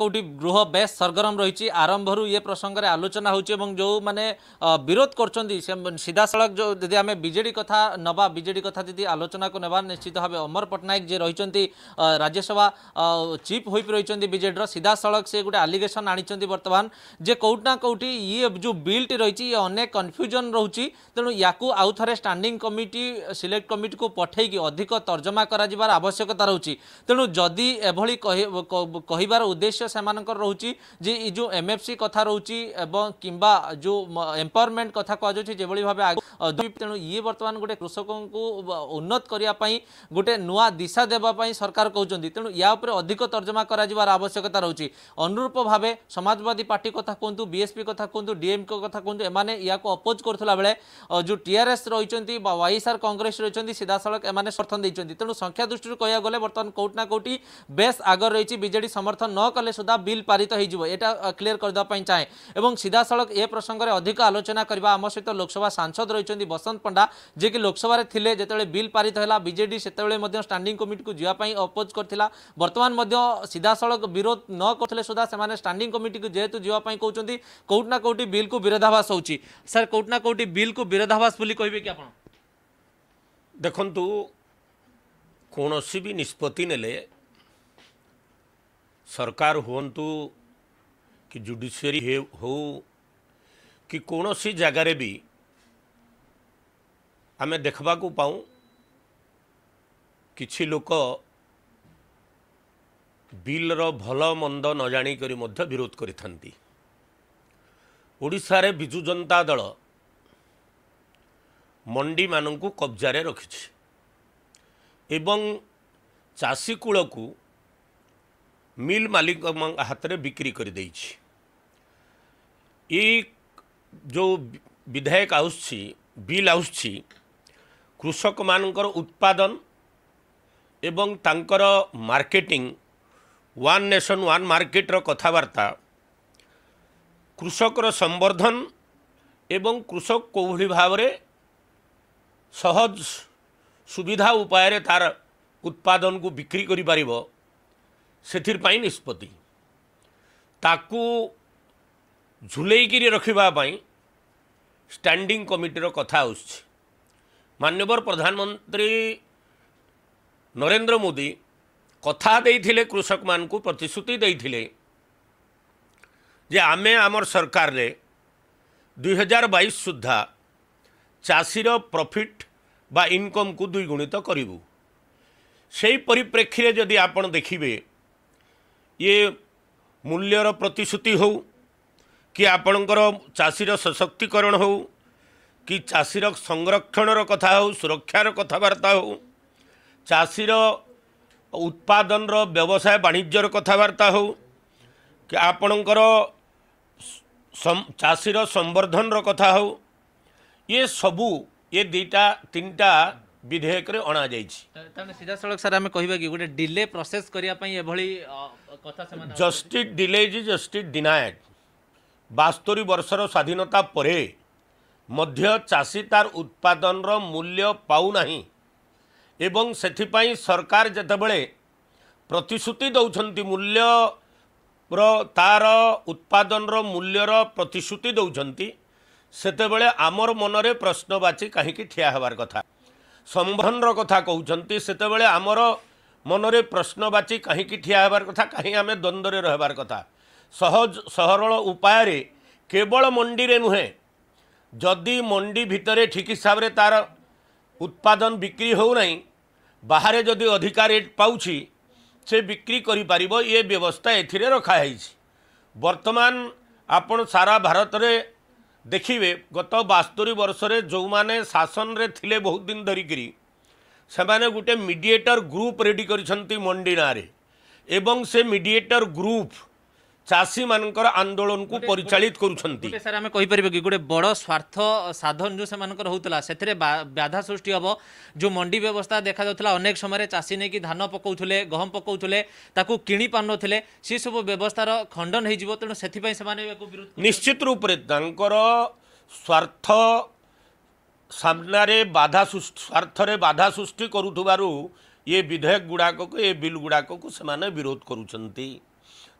কোটি গৃহ বেশ সরগরম রয়েছে আরম্ভর ইয়ে প্রসঙ্গে আলোচনা হচ্ছে এবং যে বিরোধ করছেন সিধাসলখ যদি আমি বিজেডি কথা নবা বিজেডি কথা যদি আলোচনা নেওয়া নিশ্চিত ভাবে অমর পট্টনাক যে রয়েছেন রাজ্যসভা চিফ হয়ে রয়েছেন বিজেডির সিধাসলখ সে গোটে আলিগেসন আনিছেন বর্তমান যে কেউটি না কেউটি ইয়ে যে বিলটি রয়েছে ইয়ে অনেক কনফ্যুজন রয়েছে তেমন ইয়াকু আউথরে স্টাণ্ডিং কমিটি সিলেক্ট কমিটি কু পঠাইকি অধিক তর্জমা করা আবশ্যকতা রয়েছে তেমন যদি এভাবে কহবার উদ্দেশ্য ଲକ୍ଷ୍ୟ ସେମାନଙ୍କର ରହୁଛି ଯେ ଏ ଯେଉଁ ଏମ୍ଏଫ୍ସି କଥା ରହୁଛି ଏବଂ କିମ୍ବା ଯେଉଁ ଏମ୍ପାୱାରମେଣ୍ଟ କଥା କୁହାଯାଉଛି ଯେଭଳି ଭାବେ ତେଣୁ ଇଏ ବର୍ତ୍ତମାନ ଗୋଟେ କୃଷକଙ୍କୁ ଉନ୍ନତ କରିବା ପାଇଁ ଗୋଟେ ନୂଆ ଦିଶା ଦେବା ପାଇଁ ସରକାର କହୁଛନ୍ତି ତେଣୁ ୟା ଉପରେ ଅଧିକ ତର୍ଜମା କରାଯିବାର ଆବଶ୍ୟକତା ରହୁଛି ଅନୁରୂପ ଭାବେ ସମାଜବାଦୀ ପାର୍ଟି କଥା କୁହନ୍ତୁ ବିଏସ୍ପି କଥା କୁହନ୍ତୁ ଡିଏମ୍କେ କଥା କୁହନ୍ତୁ ଏମାନେ ଏହାକୁ ଅପୋଜ୍ କରୁଥିଲା ବେଳେ ଯେଉଁ ଟିଆର୍ଏସ୍ ରହିଛନ୍ତି ବା ୱାଇଏସ୍ଆର୍ କଂଗ୍ରେସ ରହିଛନ୍ତି ସିଧାସଳଖ ଏମାନେ ସମର୍ଥନ ଦେଇଛନ୍ତି ତେଣୁ ସଂଖ୍ୟା ଦୃଷ୍ଟିରୁ କହିବାକୁ ଗଲେ ବର୍ତ୍ତମାନ କେଉଁଠି ନା କେଉଁଠି ବେଶ୍ ଆଗରେ ରହିଛି ବିଜେଡ଼ି ସମର୍ଥନ ନ କଲେ सुधा बिल पारित हो क्लीयर करदे चाहे और सीधा सड़क ए प्रसंग में अधिक आलोचना करवा आम सहित लोकसभा सांसद रही बसंत पंडा जी कि लोकसभा थे जो बिल पारित है बजे से स्टांडिंग कमिटी को जीवाई अपोज कर बर्तमान सीधा सड़क विरोध न करते सुधा से स्टांडिंग कमिटी को जेहतु जावाई कौन कौटना कौटी बिल को विरोधाभास हो सर कौटना कौटी बिल को विरोधाभास कहे कि आप देखु कौन सी भी निष्पत्ति ने ସରକାର ହୁଅନ୍ତୁ କି ଜୁଡ଼ିସିଆରି ହେଉ କି କୌଣସି ଜାଗାରେ ବି ଆମେ ଦେଖିବାକୁ ପାଉଁ କିଛି ଲୋକ ବିଲ୍ର ଭଲ ମନ୍ଦ ନ ଜାଣିକରି ମଧ୍ୟ ବିରୋଧ କରିଥାନ୍ତି ଓଡ଼ିଶାରେ ବିଜୁ ଜନତା ଦଳ ମଣ୍ଡିମାନଙ୍କୁ କବ୍ଜାରେ ରଖିଛି ଏବଂ ଚାଷୀକୂଳକୁ ମିଲ୍ ମାଲିକ ହାତରେ ବିକ୍ରି କରିଦେଇଛି ଏ ଯେଉଁ ବିଧାୟକ ଆସୁଛି ବିଲ୍ ଆସୁଛି କୃଷକମାନଙ୍କର ଉତ୍ପାଦନ ଏବଂ ତାଙ୍କର ମାର୍କେଟିଂ ୱାନ୍ ନେସନ୍ ୱାନ୍ ମାର୍କେଟର କଥାବାର୍ତ୍ତା କୃଷକର ସମ୍ବର୍ଦ୍ଧନ ଏବଂ କୃଷକ କେଉଁଭଳି ଭାବରେ ସହଜ ସୁବିଧା ଉପାୟରେ ତା'ର ଉତ୍ପାଦନକୁ ବିକ୍ରି କରିପାରିବ ସେଥିପାଇଁ ନିଷ୍ପତ୍ତି ତାକୁ ଝୁଲେଇକିରି ରଖିବା ପାଇଁ ଷ୍ଟାଣ୍ଡିଂ କମିଟିର କଥା ଆସୁଛି ମାନ୍ୟବର ପ୍ରଧାନମନ୍ତ୍ରୀ ନରେନ୍ଦ୍ର ମୋଦି କଥା ଦେଇଥିଲେ କୃଷକମାନଙ୍କୁ ପ୍ରତିଶ୍ରୁତି ଦେଇଥିଲେ ଯେ ଆମେ ଆମର ସରକାରରେ ଦୁଇହଜାର ବାଇଶ ସୁଦ୍ଧା ଚାଷୀର ପ୍ରଫିଟ୍ ବା ଇନକମ୍କୁ ଦ୍ୱିଗୁଣିତ କରିବୁ ସେହି ପରିପ୍ରେକ୍ଷୀରେ ଯଦି ଆପଣ ଦେଖିବେ ଇଏ ମୂଲ୍ୟର ପ୍ରତିଶ୍ରୁତି ହେଉ କି ଆପଣଙ୍କର ଚାଷୀର ସଶକ୍ତିକରଣ ହେଉ କି ଚାଷୀର ସଂରକ୍ଷଣର କଥା ହେଉ ସୁରକ୍ଷାର କଥାବାର୍ତ୍ତା ହେଉ ଚାଷୀର ଉତ୍ପାଦନର ବ୍ୟବସାୟ ବାଣିଜ୍ୟର କଥାବାର୍ତ୍ତା ହେଉ କି ଆପଣଙ୍କର ଚାଷୀର ସମ୍ବର୍ଦ୍ଧନର କଥା ହେଉ ଇଏ ସବୁ ଏ ଦୁଇଟା ତିନିଟା ବିଧେୟକରେ ଅଣାଯାଇଛି ତାହେଲେ ସିଧାସଳଖ ସାର୍ ଆମେ କହିବା କି ଗୋଟେ ଡିଲେ ପ୍ରସେସ୍ କରିବା ପାଇଁ ଏଭଳି ଜଷ୍ଟିସ୍ ଡିଲେଜ୍ ଜଷ୍ଟିସ୍ ଡିନାଏଡ୍ ବାସ୍ତରୀ ବର୍ଷର ସ୍ୱାଧୀନତା ପରେ ମଧ୍ୟ ଚାଷୀ ତାର ଉତ୍ପାଦନର ମୂଲ୍ୟ ପାଉନାହିଁ ଏବଂ ସେଥିପାଇଁ ସରକାର ଯେତେବେଳେ ପ୍ରତିଶ୍ରୁତି ଦେଉଛନ୍ତି ମୂଲ୍ୟର ତାର ଉତ୍ପାଦନର ମୂଲ୍ୟର ପ୍ରତିଶ୍ରୁତି ଦେଉଛନ୍ତି ସେତେବେଳେ ଆମର ମନରେ ପ୍ରଶ୍ନବାଚୀ କାହିଁକି ଠିଆ ହେବାର କଥା ସମ୍ଭନର କଥା କହୁଛନ୍ତି ସେତେବେଳେ ଆମର ମନରେ ପ୍ରଶ୍ନବାଚୀ କାହିଁକି ଠିଆ ହେବାର କଥା କାହିଁ ଆମେ ଦ୍ୱନ୍ଦ୍ୱରେ ରହିବାର କଥା ସହଜ ସହରଳ ଉପାୟରେ କେବଳ ମଣ୍ଡିରେ ନୁହେଁ ଯଦି ମଣ୍ଡି ଭିତରେ ଠିକ୍ ହିସାବରେ ତା'ର ଉତ୍ପାଦନ ବିକ୍ରି ହେଉନାହିଁ ବାହାରେ ଯଦି ଅଧିକା ରେଟ୍ ପାଉଛି ସେ ବିକ୍ରି କରିପାରିବ ଏ ବ୍ୟବସ୍ଥା ଏଥିରେ ରଖାହେଇଛି ବର୍ତ୍ତମାନ ଆପଣ ସାରା ଭାରତରେ ଦେଖିବେ ଗତ ବାସ୍ତୋରୀ ବର୍ଷରେ ଯେଉଁମାନେ ଶାସନରେ ଥିଲେ ବହୁତ ଦିନ ଧରିକିରି ସେମାନେ ଗୋଟେ ମିଡ଼ିଏଟର ଗ୍ରୁପ୍ ରେଡ଼ି କରିଛନ୍ତି ମଣ୍ଡିନାରେ ଏବଂ ସେ ମିଡ଼ିଏଟର ଗ୍ରୁପ୍ ଚାଷୀମାନଙ୍କର ଆନ୍ଦୋଳନକୁ ପରିଚାଳିତ କରୁଛନ୍ତି ସାର୍ ଆମେ କହିପାରିବା କି ଗୋଟେ ବଡ଼ ସ୍ୱାର୍ଥ ସାଧନ ଯେଉଁ ସେମାନଙ୍କର ହେଉଥିଲା ସେଥିରେ ବାଧା ସୃଷ୍ଟି ହେବ ଯେଉଁ ମଣ୍ଡି ବ୍ୟବସ୍ଥା ଦେଖାଯାଉଥିଲା ଅନେକ ସମୟରେ ଚାଷୀ ନେଇକି ଧାନ ପକାଉଥିଲେ ଗହମ ପକାଉଥିଲେ ତାକୁ କିଣି ପାରୁନଥିଲେ ସେସବୁ ବ୍ୟବସ୍ଥାର ଖଣ୍ଡନ ହେଇଯିବ ତେଣୁ ସେଥିପାଇଁ ସେମାନେ ନିଶ୍ଚିତ ରୂପରେ ତାଙ୍କର ସ୍ୱାର୍ଥ ସାମ୍ନାରେ ବାଧା ସ୍ୱାର୍ଥରେ ବାଧା ସୃଷ୍ଟି କରୁଥିବାରୁ ଏ ବିଧେୟକ ଗୁଡ଼ାକକୁ ଏ ବିଲ୍ ଗୁଡ଼ାକକୁ ସେମାନେ ବିରୋଧ କରୁଛନ୍ତି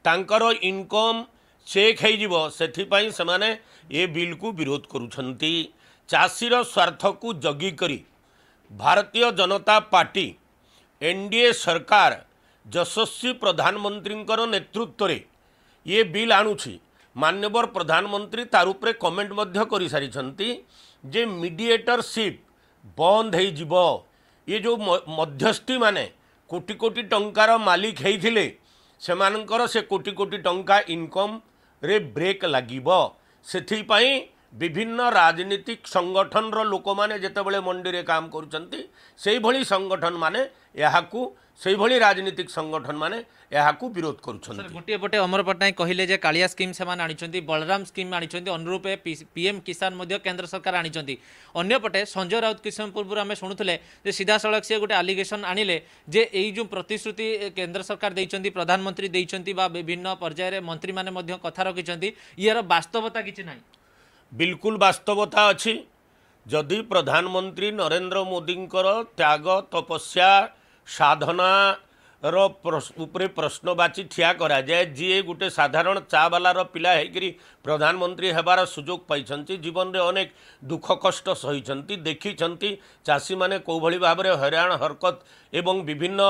ତାଙ୍କର ଇନକମ୍ ଚେକ୍ ହୋଇଯିବ ସେଥିପାଇଁ ସେମାନେ ଏ ବିଲ୍କୁ ବିରୋଧ କରୁଛନ୍ତି ଚାଷୀର ସ୍ୱାର୍ଥକୁ ଜଗିକରି Bharatiya Janata Party N D A ସରକାର ଯଶସ୍ୱୀ ପ୍ରଧାନମନ୍ତ୍ରୀଙ୍କର ନେତୃତ୍ୱରେ ଇଏ ବିଲ୍ ଆଣୁଛି ମାନ୍ୟବର ପ୍ରଧାନମନ୍ତ୍ରୀ ତାର ଉପରେ କମେଣ୍ଟ ମଧ୍ୟ କରିସାରିଛନ୍ତି जे मीडिएटरशिप बंद हो ये जो मध्यस्थी माने कोटी कोटी टंकार मालिक होते से मानकर से कोटी कोटी टंका इनकम रे ब्रेक लगे से বিভিন্ন রাজনৈতিক সংগঠনর লোক মানে যেতবে মন্ডিরে কাম করছেন সেইভাবে সংগঠন মানে ଏହାକୁ ସେହିଭଳି ରାଜନୈତିକ ସଂଗଠନମାନେ ଏହାକୁ ବିରୋଧ କରୁଛନ୍ତି ଗୋଟିଏ ପଟେ ଅମର ପଟ୍ଟନାୟକ କହିଲେ ଯେ କାଳିଆ ସ୍କିମ୍ ସେମାନେ ଆଣିଛନ୍ତି ବଳରାମ ସ୍କିମ୍ ଆଣିଛନ୍ତି ଅନୁରୂପ ପିଏମ୍ କିଷାନ ମଧ୍ୟ କେନ୍ଦ୍ର ସରକାର ଆଣିଛନ୍ତି ଅନ୍ୟପଟେ ସଞ୍ଜୟ ରାଉତ କିଷାନ ପୂର୍ବରୁ ଆମେ ଶୁଣୁଥିଲେ ଯେ ସିଧାସଳଖ ସିଏ ଗୋଟେ ଆଲିଗେସନ୍ ଆଣିଲେ ଯେ ଏଇ ଯେଉଁ ପ୍ରତିଶ୍ରୁତି କେନ୍ଦ୍ର ସରକାର ଦେଇଛନ୍ତି ପ୍ରଧାନମନ୍ତ୍ରୀ ଦେଇଛନ୍ତି ବା ବିଭିନ୍ନ ପର୍ଯ୍ୟାୟରେ ମନ୍ତ୍ରୀମାନେ ମଧ୍ୟ କଥା ରଖିଛନ୍ତି ଏହାର ବାସ୍ତବତା କିଛି ନାହିଁ ବିଲକୁଲ ବାସ୍ତବତା ଅଛି ଯଦି ପ୍ରଧାନମନ୍ତ୍ରୀ ନରେନ୍ଦ୍ର ମୋଦିଙ୍କର ତ୍ୟାଗ ତପସ୍ୟା ସାଧନା ର ଉପରେ ପ୍ରଶ୍ନବାଚୀ ଠିଆ କରାଯାଏ ଯିଏ ଗୋଟେ ସାଧାରଣ ଚା ବାଲାର ପିଲା ହେଇକରି ପ୍ରଧାନମନ୍ତ୍ରୀ ହେବାର ସୁଯୋଗ ପାଇଛନ୍ତି ଜୀବନରେ ଅନେକ ଦୁଃଖ କଷ୍ଟ ସହିଛନ୍ତି ଦେଖିଛନ୍ତି ଚାଷୀମାନେ କେଉଁଭଳି ଭାବରେ ହଇରାଣ ହରକତ ଏବଂ ବିଭିନ୍ନ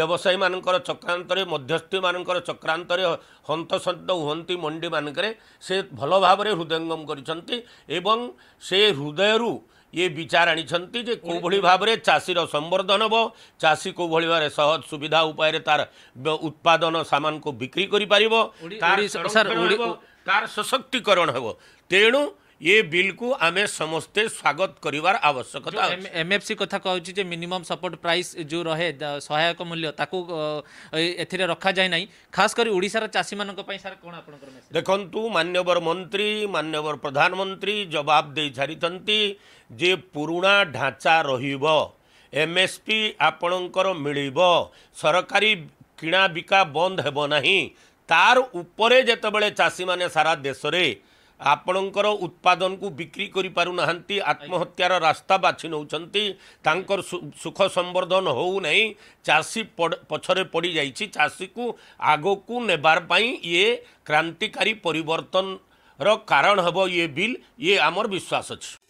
ବ୍ୟବସାୟୀମାନଙ୍କର ଚକ୍ରାନ୍ତରେ ମଧ୍ୟସ୍ଥିମାନଙ୍କର ଚକ୍ରାନ୍ତରେ ହନ୍ତସନ୍ତ ହୁଅନ୍ତି ମଣ୍ଡିମାନଙ୍କରେ ସେ ଭଲ ଭାବରେ ହୃଦୟଙ୍ଗମ କରିଛନ୍ତି ଏବଂ ସେ ହୃଦୟରୁ ये विचाराणी जे कोभली भावे चाषीर संवर्धन हे चाषी कोभली भाव सहज सुविधा उपाय तार उत्पादन सामान को बिक्री कर सशक्तिकरण हम तेणु ये बिल्कु आम समस्ते स्वागत करार आवश्यकता एम एमएफसी कथा कहूँ जो मिनिमम सपोर्ट प्राइस जो रहे सहायक मूल्य रखा जाए ना खास कर ओडार मान सर कौन आप देखु मान्यवर मंत्री मान्यवर प्रधानमंत्री जवाब दे सारी जे पुराणा ढांचा रहीब एमएसपी आपणकर मिलिब सरकारी किणा बिका बंद हेब तार उपरे जेतेबेले चाषी मैंने सारा देश में ଆପଣଙ୍କର ଉତ୍ପାଦନକୁ ବିକ୍ରି କରିପାରୁନାହାନ୍ତି ଆତ୍ମହତ୍ୟାର ରାସ୍ତା ବାଛି ନେଉଛନ୍ତି ତାଙ୍କର ସୁଖ ସମ୍ବର୍ଦ୍ଧନ ହେଉନାହିଁ ଚାଷୀ ପଛରେ ପଡ଼ିଯାଇଛି ଚାଷୀକୁ ଆଗକୁ ନେବାର ପାଇଁ ଇଏ କ୍ରାନ୍ତିକାରୀ ପରିବର୍ତ୍ତନର କାରଣ ହେବ ଇଏ ବିଲ୍ ଇଏ ଆମର ବିଶ୍ୱାସ ଅଛି